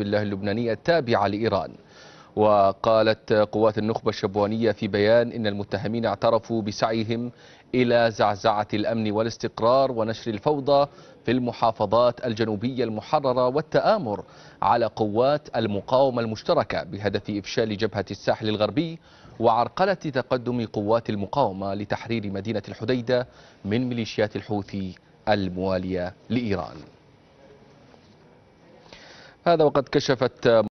حزب الله اللبنانية التابعة لإيران وقالت قوات النخبة الشبوانية في بيان إن المتهمين اعترفوا بسعيهم إلى زعزعة الأمن والاستقرار ونشر الفوضى في المحافظات الجنوبية المحررة والتآمر على قوات المقاومة المشتركة بهدف إفشال جبهة الساحل الغربي وعرقلة تقدم قوات المقاومة لتحرير مدينة الحديدة من ميليشيات الحوثي الموالية لإيران هذا وقد كشفت